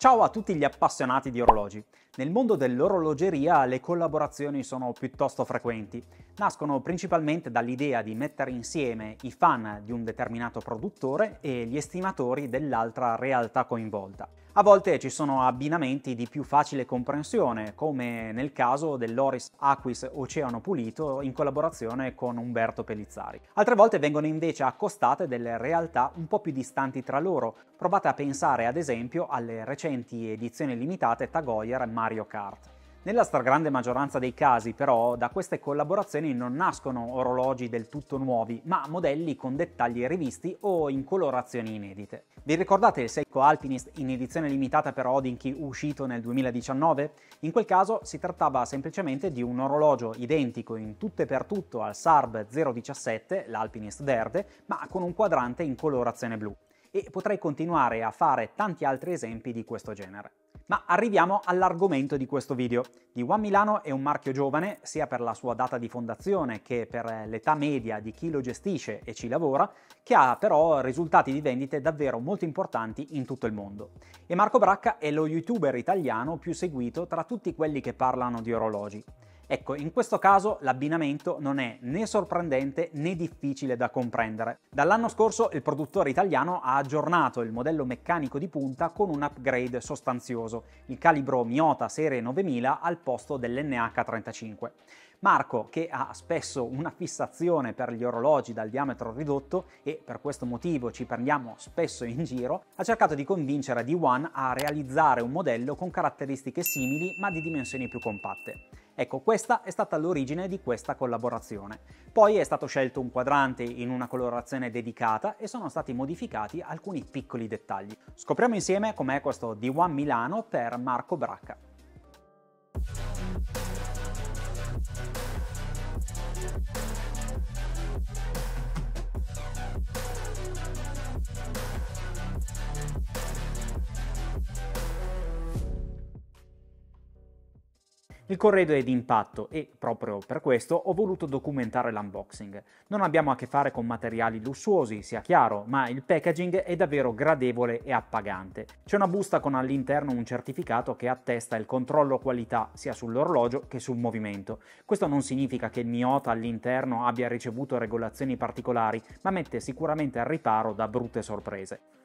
Ciao a tutti gli appassionati di orologi. Nel mondo dell'orologeria le collaborazioni sono piuttosto frequenti nascono principalmente dall'idea di mettere insieme i fan di un determinato produttore e gli estimatori dell'altra realtà coinvolta. A volte ci sono abbinamenti di più facile comprensione, come nel caso dell'Oris Aquis Oceano Pulito in collaborazione con Umberto Pellizzari. Altre volte vengono invece accostate delle realtà un po' più distanti tra loro. Provate a pensare ad esempio alle recenti edizioni limitate Tagoyer Mario Kart. Nella stragrande maggioranza dei casi però da queste collaborazioni non nascono orologi del tutto nuovi, ma modelli con dettagli rivisti o in colorazioni inedite. Vi ricordate il Seiko Alpinist in edizione limitata per Odinky uscito nel 2019? In quel caso si trattava semplicemente di un orologio identico in tutto e per tutto al Sarb 017, l'Alpinist verde, ma con un quadrante in colorazione blu. E potrei continuare a fare tanti altri esempi di questo genere. Ma arriviamo all'argomento di questo video. Di One Milano è un marchio giovane, sia per la sua data di fondazione che per l'età media di chi lo gestisce e ci lavora, che ha però risultati di vendite davvero molto importanti in tutto il mondo. E Marco Bracca è lo youtuber italiano più seguito tra tutti quelli che parlano di orologi. Ecco, in questo caso l'abbinamento non è né sorprendente né difficile da comprendere. Dall'anno scorso il produttore italiano ha aggiornato il modello meccanico di punta con un upgrade sostanzioso, il calibro Miota serie 9000 al posto dell'NH35. Marco, che ha spesso una fissazione per gli orologi dal diametro ridotto e per questo motivo ci prendiamo spesso in giro, ha cercato di convincere D1 a realizzare un modello con caratteristiche simili ma di dimensioni più compatte. Ecco, questa è stata l'origine di questa collaborazione. Poi è stato scelto un quadrante in una colorazione dedicata e sono stati modificati alcuni piccoli dettagli. Scopriamo insieme com'è questo D1 Milano per Marco Bracca. Il corredo è d'impatto e, proprio per questo, ho voluto documentare l'unboxing. Non abbiamo a che fare con materiali lussuosi, sia chiaro, ma il packaging è davvero gradevole e appagante. C'è una busta con all'interno un certificato che attesta il controllo qualità sia sull'orologio che sul movimento. Questo non significa che il Miota all'interno abbia ricevuto regolazioni particolari, ma mette sicuramente al riparo da brutte sorprese.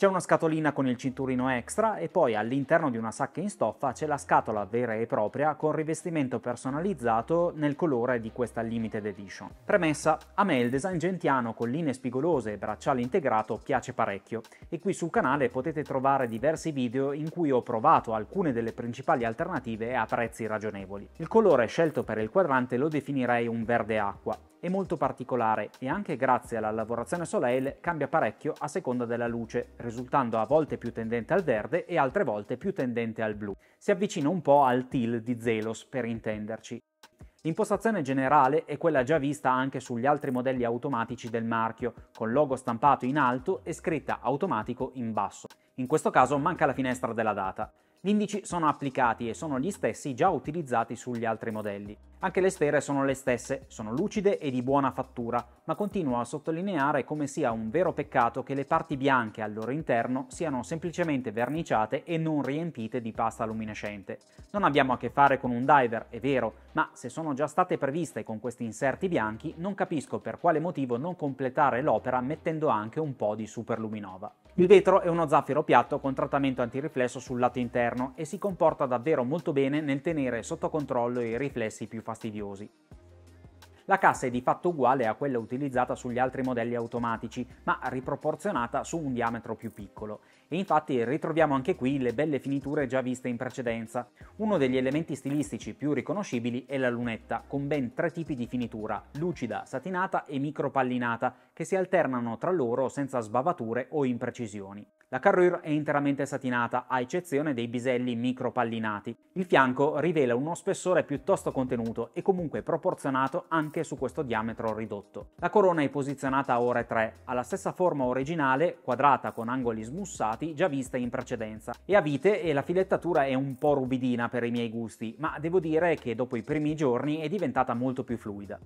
C'è una scatolina con il cinturino extra e poi all'interno di una sacca in stoffa c'è la scatola vera e propria con rivestimento personalizzato nel colore di questa limited edition. Premessa, a me il design gentiano con linee spigolose e bracciale integrato piace parecchio e qui sul canale potete trovare diversi video in cui ho provato alcune delle principali alternative a prezzi ragionevoli. Il colore scelto per il quadrante lo definirei un verde acqua, è molto particolare e anche grazie alla lavorazione Soleil cambia parecchio a seconda della luce, risultando a volte più tendente al verde e altre volte più tendente al blu. Si avvicina un po' al teal di Zelos, per intenderci. L'impostazione generale è quella già vista anche sugli altri modelli automatici del marchio, con logo stampato in alto e scritta automatico in basso. In questo caso manca la finestra della data. Gli indici sono applicati e sono gli stessi già utilizzati sugli altri modelli. Anche le sfere sono le stesse, sono lucide e di buona fattura, ma continuo a sottolineare come sia un vero peccato che le parti bianche al loro interno siano semplicemente verniciate e non riempite di pasta luminescente. Non abbiamo a che fare con un diver, è vero, ma se sono già state previste con questi inserti bianchi, non capisco per quale motivo non completare l'opera mettendo anche un po' di superluminova. Il vetro è uno zaffiro piatto con trattamento antiriflesso sul lato interno e si comporta davvero molto bene nel tenere sotto controllo i riflessi più facili fastidiosi. La cassa è di fatto uguale a quella utilizzata sugli altri modelli automatici, ma riproporzionata su un diametro più piccolo. E infatti ritroviamo anche qui le belle finiture già viste in precedenza. Uno degli elementi stilistici più riconoscibili è la lunetta, con ben tre tipi di finitura, lucida, satinata e micropallinata, che si alternano tra loro senza sbavature o imprecisioni. La carrure è interamente satinata, a eccezione dei biselli micropallinati. Il fianco rivela uno spessore piuttosto contenuto e comunque proporzionato anche su questo diametro ridotto. La corona è posizionata a ore 3, ha la stessa forma originale, quadrata con angoli smussati, già vista in precedenza. È a vite e la filettatura è un po' rubidina per i miei gusti, ma devo dire che dopo i primi giorni è diventata molto più fluida.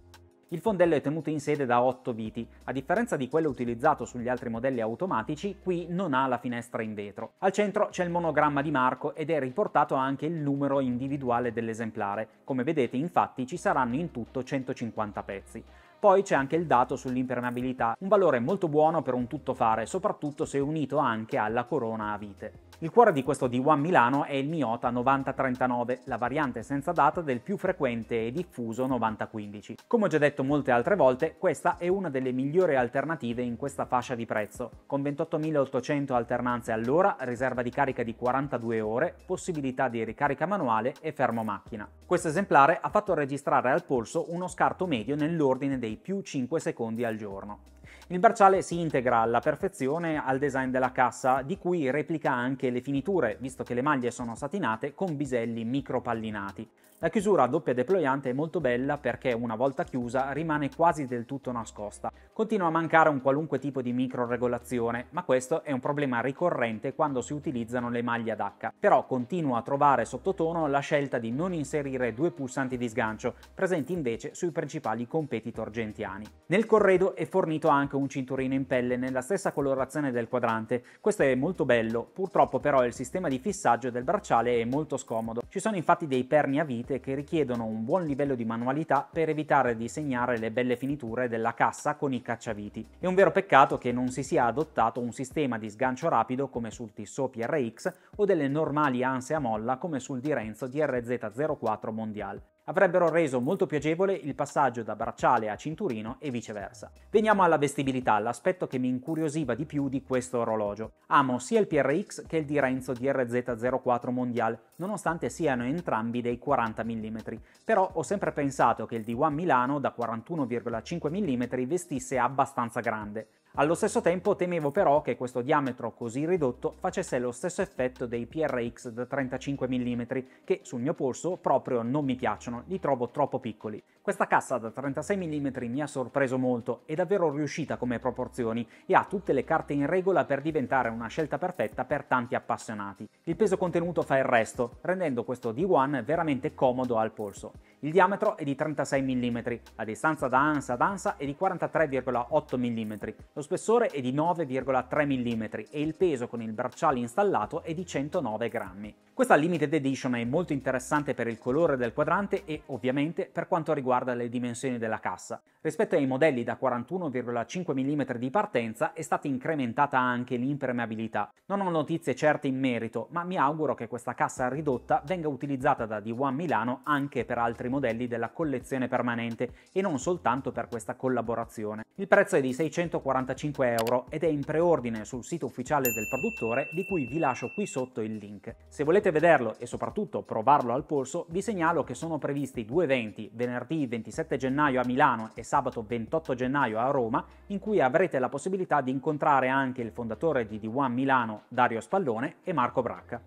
Il fondello è tenuto in sede da 8 viti, a differenza di quello utilizzato sugli altri modelli automatici, qui non ha la finestra in vetro. Al centro c'è il monogramma di Marco ed è riportato anche il numero individuale dell'esemplare, come vedete infatti ci saranno in tutto 150 pezzi. Poi c'è anche il dato sull'impermeabilità, un valore molto buono per un tuttofare, soprattutto se unito anche alla corona a vite. Il cuore di questo D1 Milano è il Miota 9039, la variante senza data del più frequente e diffuso 9015. Come ho già detto molte altre volte, questa è una delle migliori alternative in questa fascia di prezzo, con 28.800 alternanze all'ora, riserva di carica di 42 ore, possibilità di ricarica manuale e fermo macchina. Questo esemplare ha fatto registrare al polso uno scarto medio nell'ordine dei più 5 secondi al giorno. Il bracciale si integra alla perfezione al design della cassa, di cui replica anche le finiture, visto che le maglie sono satinate con biselli micropallinati. La chiusura a doppia deployante è molto bella perché una volta chiusa rimane quasi del tutto nascosta. Continua a mancare un qualunque tipo di microregolazione, ma questo è un problema ricorrente quando si utilizzano le maglie ad H. Però continua a trovare sottotono la scelta di non inserire due pulsanti di sgancio, presenti invece sui principali competitor gentiani. Nel corredo è fornito anche un un cinturino in pelle nella stessa colorazione del quadrante. Questo è molto bello, purtroppo però il sistema di fissaggio del bracciale è molto scomodo. Ci sono infatti dei perni a vite che richiedono un buon livello di manualità per evitare di segnare le belle finiture della cassa con i cacciaviti. È un vero peccato che non si sia adottato un sistema di sgancio rapido come sul Tissot PRX o delle normali anse a molla come sul Direnzo DRZ04 Mondial avrebbero reso molto più agevole il passaggio da bracciale a cinturino e viceversa. Veniamo alla vestibilità, l'aspetto che mi incuriosiva di più di questo orologio. Amo sia il PRX che il di DRZ04 Mondial, nonostante siano entrambi dei 40 mm, però ho sempre pensato che il D1 Milano da 41,5 mm vestisse abbastanza grande. Allo stesso tempo temevo però che questo diametro così ridotto facesse lo stesso effetto dei PRX da 35 mm, che sul mio polso proprio non mi piacciono, li trovo troppo piccoli. Questa cassa da 36 mm mi ha sorpreso molto, è davvero riuscita come proporzioni e ha tutte le carte in regola per diventare una scelta perfetta per tanti appassionati. Il peso contenuto fa il resto, rendendo questo D1 veramente comodo al polso. Il diametro è di 36 mm, la distanza da ansa ad ansa è di 43,8 mm, lo spessore è di 9,3 mm e il peso con il bracciale installato è di 109 grammi. Questa limited edition è molto interessante per il colore del quadrante e ovviamente per quanto riguarda le dimensioni della cassa. Rispetto ai modelli da 41,5 mm di partenza è stata incrementata anche l'impermeabilità. Non ho notizie certe in merito, ma mi auguro che questa cassa ridotta venga utilizzata da D1 Milano anche per altri modelli modelli della collezione permanente e non soltanto per questa collaborazione. Il prezzo è di 645 euro ed è in preordine sul sito ufficiale del produttore di cui vi lascio qui sotto il link. Se volete vederlo e soprattutto provarlo al polso vi segnalo che sono previsti due eventi, venerdì 27 gennaio a Milano e sabato 28 gennaio a Roma, in cui avrete la possibilità di incontrare anche il fondatore di D1 Milano, Dario Spallone, e Marco Bracca.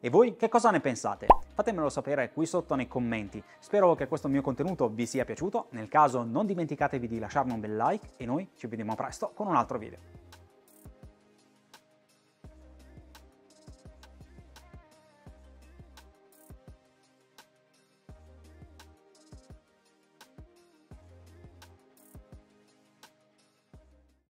E voi che cosa ne pensate? Fatemelo sapere qui sotto nei commenti. Spero che questo mio contenuto vi sia piaciuto, nel caso non dimenticatevi di lasciarmi un bel like e noi ci vediamo presto con un altro video.